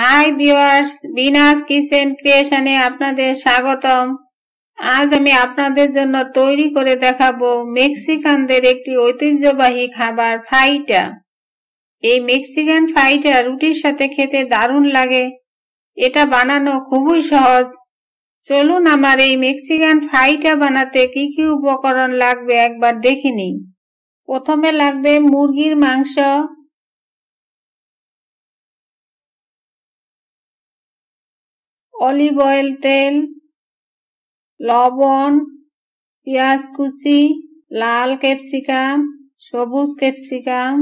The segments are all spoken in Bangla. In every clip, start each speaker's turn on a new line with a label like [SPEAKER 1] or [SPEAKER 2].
[SPEAKER 1] হাই ভিউয়ার্স বিনাস কিচেন ক্রিয়েশনে আপনাদের স্বাগতম আজ আমি আপনাদের জন্য তৈরি করে দেখাবো মেক্সিকানদের একটি ঐতিহ্যবাহী খাবার ফাইটা এই মেক্সিকান ফাইটা রুটির সাথে খেতে দারুণ লাগে এটা বানানো খুবই সহজ চলুন আমার এই মেক্সিকান ফাইটা বানাতে কি কি উপকরণ লাগবে একবার দেখিনি প্রথমে লাগবে মুরগির মাংস অলিভ অয়েল তেল লবণ পেঁয়াজ কুচি লাল ক্যাপসিকাম সবুজ ক্যাপসিকাম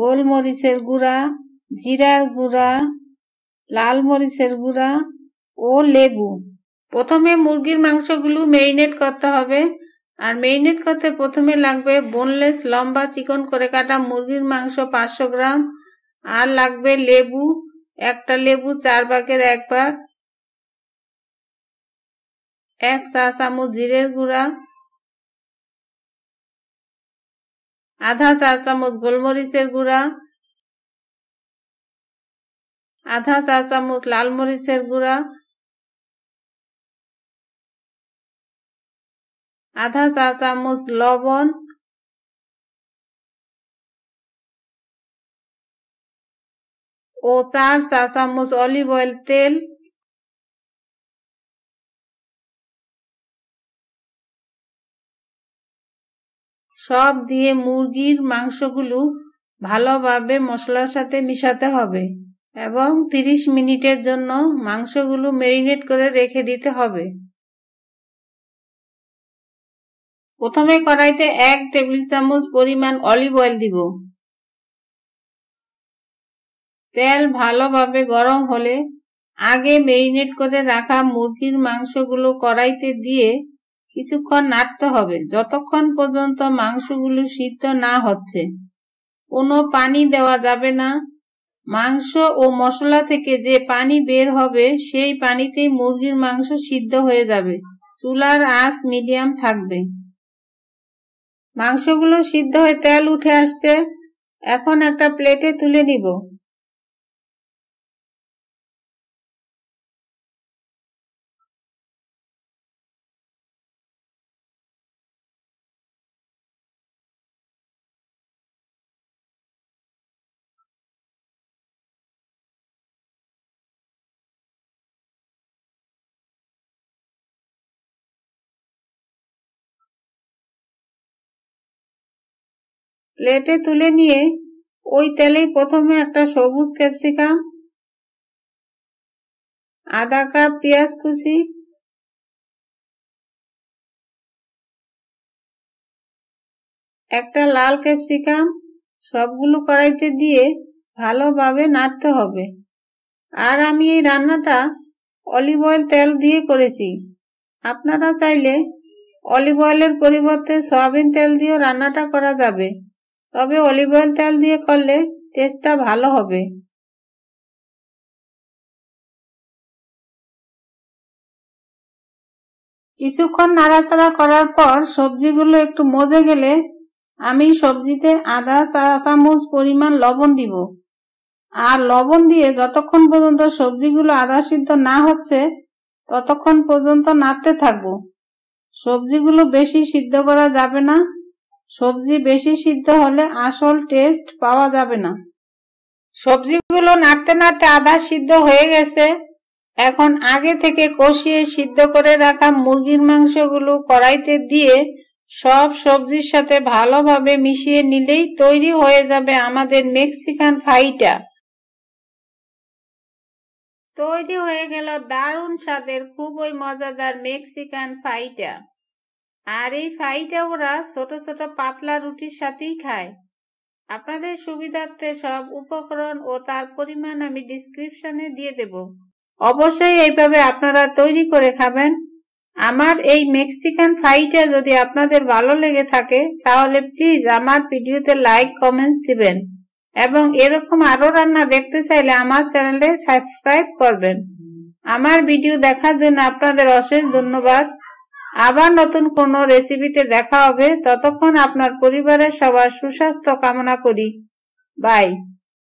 [SPEAKER 1] গোলমরিচের গুঁড়া জিরার গুঁড়া লাল মরিচের গুঁড়া ও লেবু প্রথমে মুরগির মাংসগুলো মেরিনেট করতে হবে আর মেরিনেট করতে প্রথমে লাগবে বোনলেস লম্বা চিকন করে কাটা মুরগির মাংস পাঁচশো গ্রাম আর লাগবে লেবু একটা লেবু চার ভাগের এক ভাগ এক চা চামচ জিরের গুঁড়া আধা চা চামচ গোলমরিচের গুঁড়া আধা চা চামচ লাল মরিচের গুঁড়া আধা চা চামচ লবণ ও চার চা চামচ অলিভ অয়েল তেল সব দিয়ে মুরগির মাংসগুলো ভালোভাবে মশলার সাথে মিশাতে হবে এবং 30 মিনিটের জন্য মাংসগুলো ম্যারিনেট করে রেখে দিতে হবে প্রথমে কড়াইতে এক টেবিল চামচ পরিমাণ অলিভ অয়েল দিব তেল ভালোভাবে গরম হলে আগে মেরিনেট করে রাখা মুরগির মাংসগুলো কড়াইতে দিয়ে কিছুক্ষণ নাড়তে হবে যতক্ষণ পর্যন্ত মাংসগুলো সিদ্ধ না হচ্ছে কোনো পানি দেওয়া যাবে না মাংস ও মশলা থেকে যে পানি বের হবে সেই পানিতেই মুরগির মাংস সিদ্ধ হয়ে যাবে চুলার আঁচ মিডিয়াম থাকবে মাংসগুলো সিদ্ধ হয়ে তেল উঠে আসছে এখন একটা প্লেটে তুলে নিব প্লেটে তুলে নিয়ে ওই তেলেই প্রথমে একটা সবুজ ক্যাপসিকাম আধা কাপ পেঁয়াজ কুচি একটা লাল ক্যাপসিকাম সবগুলো কড়াইতে দিয়ে ভালোভাবে নাড়তে হবে আর আমি এই রান্নাটা অলিভ অয়েল তেল দিয়ে করেছি আপনারা চাইলে অলিভ অয়েলের পরিবর্তে সয়াবিন তেল দিয়েও রান্নাটা করা যাবে তবে অলিভ অয়েল তেল দিয়ে করলে টেস্টটা ভালো হবে কিছুক্ষণ নাড়াচাড়া করার পর সবজিগুলো একটু মজে গেলে আমি সবজিতে আধা চা চামচ পরিমাণ লবণ দিব আর লবণ দিয়ে যতক্ষণ পর্যন্ত সবজিগুলো আধা সিদ্ধ না হচ্ছে ততক্ষণ পর্যন্ত নাড়তে থাকবো সবজিগুলো বেশি সিদ্ধ করা যাবে না সবজি বেশি সিদ্ধ হলে আসল টেস্ট পাওয়া যাবে না সবজিগুলো নাড়তে নাড়তে আধা সিদ্ধ হয়ে গেছে এখন আগে থেকে কষিয়ে সিদ্ধ করে রাখা মুরগির মাংসগুলো কড়াইতে দিয়ে সব সবজির সাথে ভালোভাবে মিশিয়ে নিলেই তৈরি হয়ে যাবে আমাদের মেক্সিকান ফ্রাইটা তৈরি হয়ে গেল দারুণ স্বাদের খুবই মজাদার মেক্সিকান ফ্রাইটা আর এই ফ্রাইটা ওরা ছোট ছোট পাতলা রুটির সাথেই খায় আপনাদের সুবিধার্থে সব উপকরণ ও তার পরিমাণ আমি ডিসক্রিপশনে দিয়ে দেব অবশ্যই এইভাবে আপনারা তৈরি করে খাবেন আমার এই মেক্সিকান ফ্রাইটা যদি আপনাদের ভালো লেগে থাকে তাহলে প্লিজ আমার ভিডিওতে লাইক কমেন্টস দিবেন এবং এরকম আরও রান্না দেখতে চাইলে আমার চ্যানেলে সাবস্ক্রাইব করবেন আমার ভিডিও দেখার জন্য আপনাদের অশেষ ধন্যবাদ আবার নতুন কোনো রেসিপিতে দেখা হবে ততক্ষণ আপনার পরিবারের সবার সুস্বাস্থ্য কামনা করি বাই